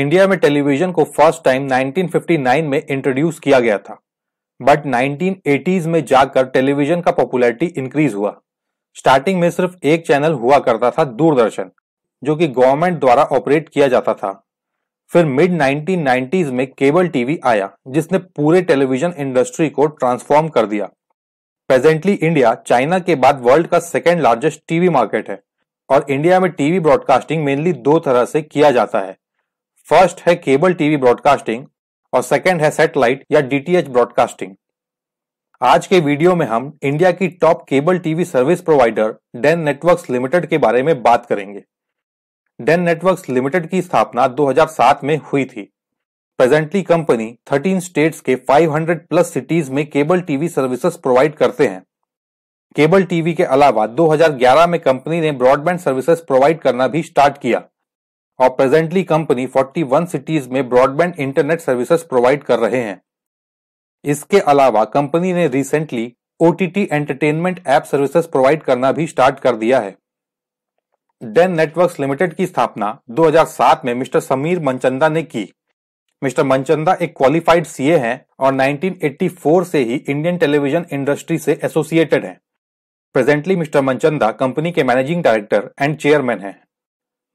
India में television को first time 1959 में इंट्रोड्यूस किया गया था बट 1980s में जाकर टेलीविजन का पॉपुलैरिटी इंक्रीज हुआ स्टार्टिंग में सिर्फ एक चैनल हुआ करता था दूरदर्शन जो कि गवर्नमेंट द्वारा ऑपरेट किया जाता था फिर मिड 1990s में केबल टीवी आया जिसने पूरे टेलीविजन इंडस्ट्री को ट्रांसफॉर्म कर दिया प्रेजेंटली इंडिया चाइना के बाद वर्ल्ड का सेकेंड लार्जेस्ट टीवी मार्केट है और इंडिया में टीवी ब्रॉडकास्टिंग मेनली दो तरह से किया जाता है फर्स्ट है केबल टीवी ब्रॉडकास्टिंग और सेकंड है सेटेलाइट या डीटीएच ब्रॉडकास्टिंग आज के वीडियो में हम इंडिया की top cable TV service provider Den Networks limited के बारे में बात करेंगे डेन नेटवर्क्स लिमिटेड की स्थापना 2007 में हुई थी प्रेजेंटली कंपनी 13 स्टेट्स के 500 प्लस सिटीज में केबल टीवी सर्विसेज प्रोवाइड करते हैं केबल टीवी के अलावा 2011 में कंपनी ने ब्रॉडबैंड सर्विसेज प्रोवाइड करना भी स्टार्ट किया और प्रेजेंटली कंपनी 41 सिटीज में ब्रॉडबैंड इंटरनेट सर्विसेज प्रोवाइड कर रहे हैं इसके अलावा कंपनी ने recently OTT entertainment app services provide करना भी स्टार्ट कर दिया है डेन नेटवर्क्स लिमिटेड की स्थापना 2007 में मिस्टर समीर मनचंदा ने की मिस्टर मनचंदा एक क्वालिफाइड सीए हैं और 1984 से ही इंडियन टेलीविजन इंडस्ट्री से एसोसिएटेड हैं प्रेजेंटली मिस्टर मनचंदा कंपनी के मैनेजिंग डायरेक्टर एंड चेयरमैन हैं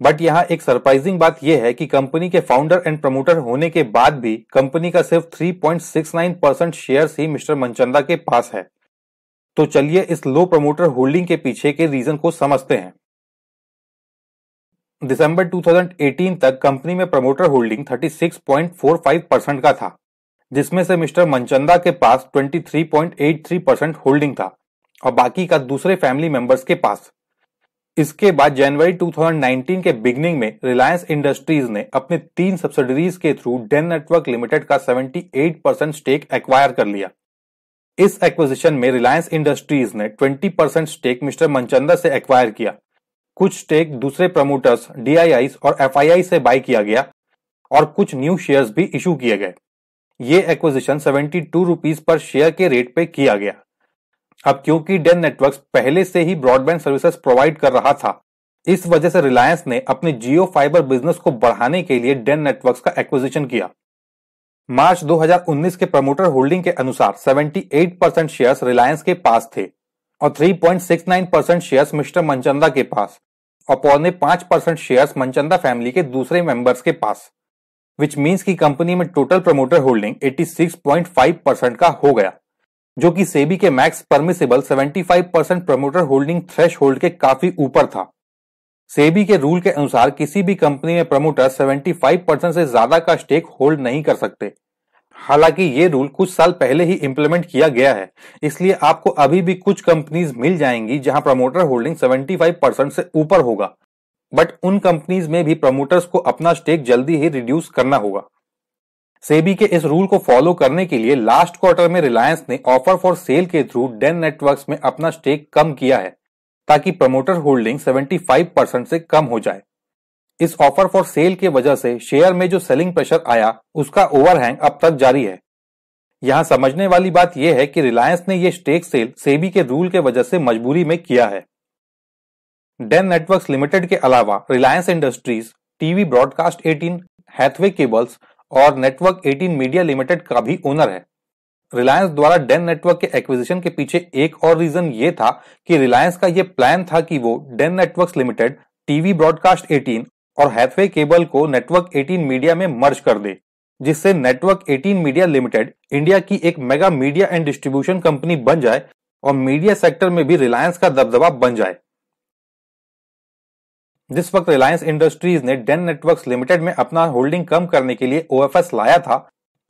बट यहाँ एक सरप्राइजिंग बात यह है कि कंपनी के फाउंडर एंड प्रमोटर होने के बाद भी कंपनी का सिर्फ 3.69 परसेंट शेयर ही मिस्टर मनचंदा के पास है तो चलिए इस लो प्रमोटर होल्डिंग के पीछे के रीजन को समझते हैं दिसंबर 2018 तक कंपनी में प्रमोटर होल्डिंग 36.45 परसेंट का था जिसमें से मिस्टर मनचंदा के पास 23.83 परसेंट होल्डिंग था और बाकी का दूसरे फैमिली मेंबर्स के पास इसके बाद जनवरी 2019 के बिगनिंग में रिलायंस इंडस्ट्रीज ने अपने तीन सब्सिडरीज के थ्रू डेन नेटवर्क लिमिटेड का 78 परसेंट स्टेक एक्वायर कर लिया इस एक्विजिशन में रिलायंस इंडस्ट्रीज ने 20 परसेंट स्टेक मिस्टर मनचंदा से एक्वायर किया कुछ स्टेक दूसरे प्रमोटर्स डीआईआई और एफ से बाय किया गया और कुछ न्यू शेयर्स भी इशू किए गए ये एक्विजिशन सेवेंटी टू पर शेयर के रेट पे किया गया अब क्योंकि डेन नेटवर्क पहले से ही ब्रॉडबैंड सर्विसेज प्रोवाइड कर रहा था इस वजह से रिलायंस ने अपने जियो फाइबर बिजनेस को बढ़ाने के लिए डेन नेटवर्क्स का एक्विजिशन किया मार्च 2019 के प्रमोटर होल्डिंग के अनुसार 78 परसेंट शेयर रिलायंस के पास थे और 3.69 परसेंट शेयर मिस्टर मनचंदा के पास और पौने पांच परसेंट शेयर मनचंदा फैमिली के दूसरे मेंबर्स के पास विच मीन्स की कंपनी में टोटल प्रमोटर होल्डिंग 86.5 परसेंट का हो गया जो कि सेबी के max permissible 75 percent promoter holding thresh के काफी ऊपर था सेबी के रूल के अनुसार किसी भी कंपनी में प्रमोटर 75 परसेंट से ज्यादा का स्टेक होल्ड नहीं कर सकते हालांकि ये रूल कुछ साल पहले ही इम्प्लीमेंट किया गया है इसलिए आपको अभी भी कुछ कंपनीज मिल जाएंगी जहां प्रमोटर होल्डिंग 75 परसेंट से ऊपर होगा बट उन कंपनीज में भी प्रमोटर्स को अपना स्टेक जल्दी ही रिड्यूस करना होगा सेबी के इस रूल को फॉलो करने के लिए लास्ट क्वार्टर में रिलायंस ने ऑफर फॉर सेल के थ्रू डेन नेटवर्क्स में अपना स्टेक कम किया है ताकि प्रमोटर होल्डिंग 75 परसेंट से कम हो जाए इस ऑफर फॉर सेल के वजह से शेयर में जो सेलिंग प्रेशर आया उसका ओवरहैंग अब तक जारी है यहां समझने वाली बात यह है कि रिलायंस ने यह स्टेक सेल सेबी के रूल के वजह से मजबूरी में किया है डेन नेटवर्क्स लिमिटेड के अलावा Reliance Industries TV broadcast 18 Hathway cables और नेटवर्क 18 मीडिया लिमिटेड का भी ओनर है रिलायंस द्वारा डेन नेटवर्क के एक्विजिशन के पीछे एक और रीजन ये था कि रिलायंस का ये प्लान था कि वो Den Networks Limited TV broadcast 18 और हैथवे केबल को नेटवर्क 18 मीडिया में मर्ज कर दे जिससे नेटवर्क 18 मीडिया लिमिटेड इंडिया की एक mega media and distribution company बन जाए और मीडिया सेक्टर में भी रिलायंस का दबदबा बन जाए जिस वक्त रिलायंस इंडस्ट्रीज ने डेन नेटवर्क्स लिमिटेड में अपना होल्डिंग कम करने के लिए ओएफएस लाया था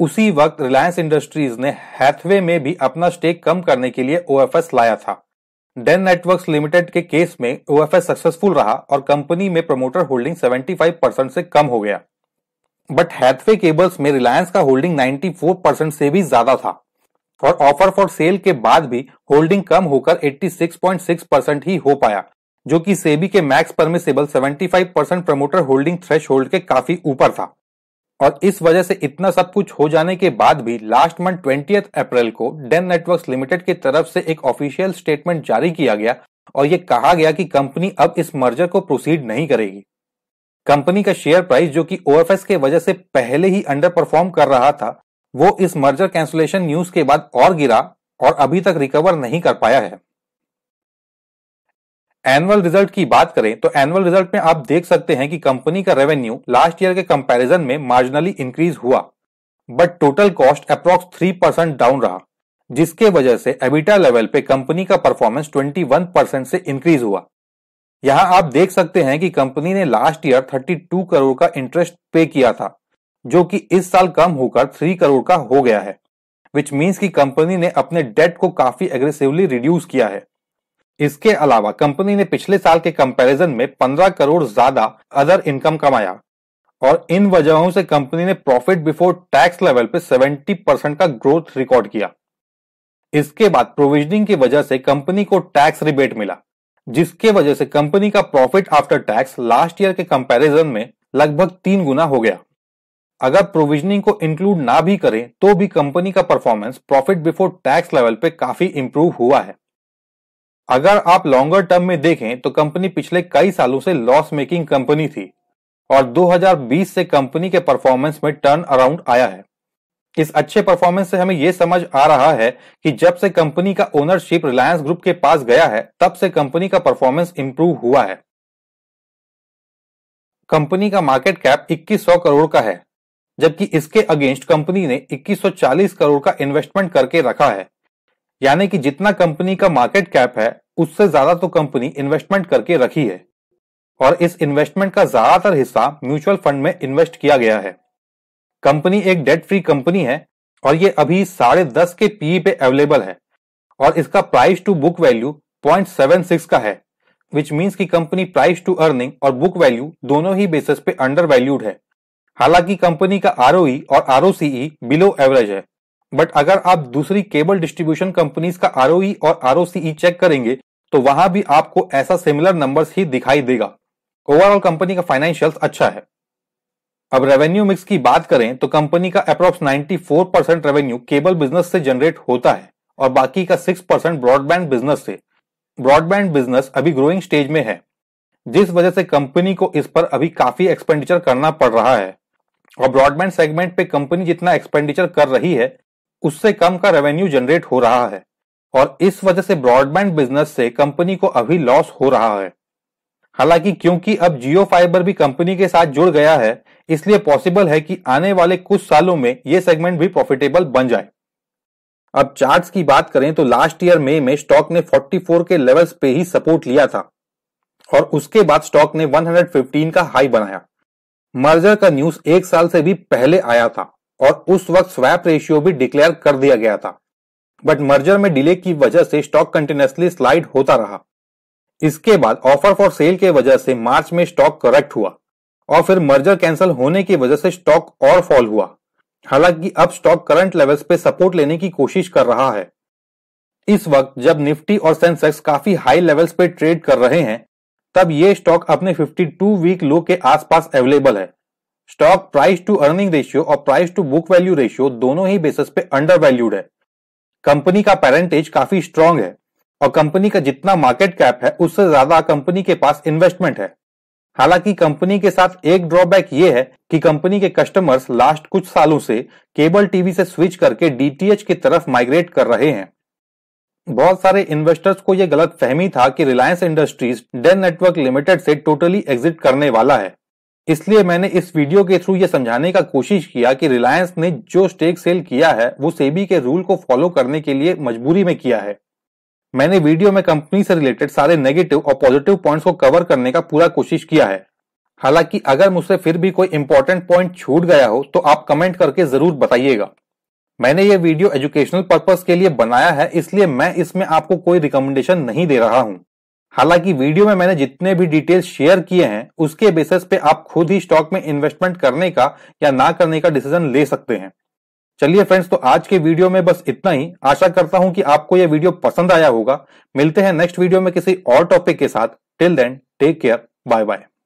उसी वक्त रिलायंस इंडस्ट्रीज ने हैथवे में भी अपना स्टेक कम करने के लिए ओएफएस लाया था डेन नेटवर्क्स लिमिटेड के केस में ओएफएस सक्सेसफुल रहा और कंपनी में प्रमोटर होल्डिंग 75 परसेंट से कम हो गया बट हैथवे केबल्स में रिलायंस का होल्डिंग 94 परसेंट से भी ज्यादा था और ऑफर फॉर सेल के बाद भी होल्डिंग कम होकर 86.6 परसेंट ही हो पाया जो कि सेबी के max permissible 75 percent promoter holding thresh के काफी ऊपर था और इस वजह से इतना सब कुछ हो जाने के बाद भी लास्ट मंथ ट्वेंटी अप्रैल को डेन नेटवर्क्स लिमिटेड की तरफ से एक ऑफिशियल स्टेटमेंट जारी किया गया और ये कहा गया कि कंपनी अब इस मर्जर को प्रोसीड नहीं करेगी कंपनी का शेयर प्राइस जो कि ओ के वजह से पहले ही अंडर परफॉर्म कर रहा था वो इस मर्जर कैंसलेशन न्यूज के बाद और गिरा और अभी तक रिकवर नहीं कर पाया है एनुअल रिजल्ट की बात करें तो एनुअल रिजल्ट में आप देख सकते हैं कि कंपनी का रेवेन्यू लास्ट ईयर के कंपैरिजन में मार्जिनली इंक्रीज हुआ but total cost approx three percent down रहा जिसके वजह से एबिटा लेवल पे कंपनी का परफॉर्मेंस वन परसेंट से इंक्रीज हुआ यहां आप देख सकते हैं कि कंपनी ने लास्ट ईयर टू करोड़ का इंटरेस्ट पे किया था जो कि इस साल कम होकर थ्री करोड़ का हो गया है विच मीन्स कि कंपनी ने अपने डेट को काफी एग्रेसिवली रिड्यूस किया है इसके अलावा कंपनी ने पिछले साल के कंपैरिजन में 15 करोड़ ज्यादा अदर इनकम कमाया और इन वजहों से कंपनी ने प्रॉफिट बिफोर टैक्स लेवल पे 70 परसेंट का ग्रोथ रिकॉर्ड किया इसके बाद प्रोविजनिंग की वजह से कंपनी को टैक्स रिबेट मिला जिसके वजह से कंपनी का profit after tax last year के कंपैरिजन में लगभग तीन गुना हो गया अगर प्रोविजनिंग को इंक्लूड ना भी करें तो भी कंपनी का performance profit before tax level पे काफी इंप्रूव हुआ है अगर आप लॉन्गर टर्म में देखें तो कंपनी पिछले कई सालों से लॉस मेकिंग कंपनी थी और 2020 से कंपनी के परफॉर्मेंस में टर्न अराउंड आया है इस अच्छे परफॉर्मेंस से हमें यह समझ आ रहा है कि जब से कंपनी का ओनरशिप रिलायंस ग्रुप के पास गया है तब से कंपनी का परफॉर्मेंस इंप्रूव हुआ है कंपनी का मार्केट कैप 2100 करोड़ का है जबकि इसके अगेंस्ट कंपनी ने 2140 करोड़ का इन्वेस्टमेंट करके रखा है यानी कि जितना कंपनी का मार्केट कैप है उससे ज्यादा तो कंपनी इन्वेस्टमेंट करके रखी है और इस इन्वेस्टमेंट का ज्यादातर हिस्सा म्यूचुअल फंड में इन्वेस्ट किया गया है कंपनी एक डेट फ्री कंपनी है और ये अभी साढ़े दस के पीई पे अवेलेबल है और इसका price to book value point seven six का है विच मीन्स की कंपनी प्राइस टू अर्निंग और बुक वैल्यू दोनों ही बेसिस पे अंडर वैल्यूड है हालांकि कंपनी का आर और आर बिलो एवरेज है बट अगर आप दूसरी केबल डिस्ट्रीब्यूशन कंपनीज का आर e और आर चेक e करेंगे तो वहां भी आपको ऐसा सिमिलर नंबर्स ही दिखाई देगा ओवरऑल कंपनी का फाइनेंशियल्स अच्छा है अब रेवेन्यू मिक्स की बात करें तो कंपनी का approx 94 percent revenue cable business से जनरेट होता है और बाकी का 6 परसेंट ब्रॉडबैंड बिजनेस से ब्रॉडबैंड बिजनेस अभी ग्रोइंग स्टेज में है जिस वजह से कंपनी को इस पर अभी काफी एक्सपेंडिचर करना पड़ रहा है और ब्रॉडबैंड सेगमेंट पे कंपनी जितना एक्सपेंडिचर कर रही है उससे कम का रेवेन्यू जनरेट हो रहा है और इस वजह से ब्रॉडबैंड बिजनेस से कंपनी को अभी लॉस हो रहा है हालांकि क्योंकि अब जियो फाइबर भी कंपनी के साथ जुड़ गया है इसलिए पॉसिबल है कि आने वाले कुछ सालों में यह सेगमेंट भी प्रॉफिटेबल बन जाए अब चार्ट्स की बात करें तो लास्ट ईयर मई में, में स्टॉक ने 44 के लेवल्स पे ही सपोर्ट लिया था और उसके बाद स्टॉक ने 115 का हाई बनाया मर्जर का न्यूज एक साल से भी पहले आया था और उस वक्त स्वैप रेशियो भी डिक्लेयर कर दिया गया था बट मर्जर में डिले की वजह से स्टॉक कंटिन्यूसली स्लाइड होता रहा इसके बाद ऑफर फॉर सेल के वजह से मार्च में स्टॉक करेक्ट हुआ और फिर मर्जर कैंसिल होने की वजह से स्टॉक और फॉल हुआ हालांकि अब स्टॉक करंट लेवल्स पे सपोर्ट लेने की कोशिश कर रहा है इस वक्त जब निफ्टी और सेंसेक्स काफी हाई लेवल्स पे ट्रेड कर रहे हैं तब ये स्टॉक अपने 52 वीक लो के आसपास अवेलेबल है stock price to earning ratio और price to book value ratio दोनों ही बेसिस पे अंडर वैल्यूड है कंपनी का पेरेंटेज काफी स्ट्रांग है और कंपनी का जितना मार्केट कैप है उससे ज्यादा कंपनी के पास इन्वेस्टमेंट है हालांकि कंपनी के साथ एक ड्रॉबैक ये है कि कंपनी के कस्टमर्स लास्ट कुछ सालों से केबल टीवी से स्विच करके डीटीएच की तरफ माइग्रेट कर रहे हैं बहुत सारे इन्वेस्टर्स को यह गलत फहमी था कि Reliance Industries Den network limited से टोटली एग्जिट करने वाला है इसलिए मैंने इस वीडियो के थ्रू ये समझाने का कोशिश किया कि रिलायंस ने जो स्टेक सेल किया है वो सेबी के रूल को फॉलो करने के लिए मजबूरी में किया है मैंने वीडियो में कंपनी से रिलेटेड सारे नेगेटिव और पॉजिटिव पॉइंट्स को कवर करने का पूरा कोशिश किया है हालांकि अगर मुझसे फिर भी कोई इंपॉर्टेंट पॉइंट छूट गया हो तो आप कमेंट करके जरूर बताइएगा मैंने ये वीडियो एजुकेशनल पर्पज के लिए बनाया है इसलिए मैं इसमें आपको कोई रिकमेंडेशन नहीं दे रहा हूँ हालांकि वीडियो में मैंने जितने भी डिटेल्स शेयर किए हैं उसके बेसिस पे आप खुद ही स्टॉक में इन्वेस्टमेंट करने का या ना करने का डिसीजन ले सकते हैं चलिए फ्रेंड्स तो आज के वीडियो में बस इतना ही आशा करता हूं कि आपको यह वीडियो पसंद आया होगा मिलते हैं नेक्स्ट वीडियो में किसी और टॉपिक के साथ till then take care bye bye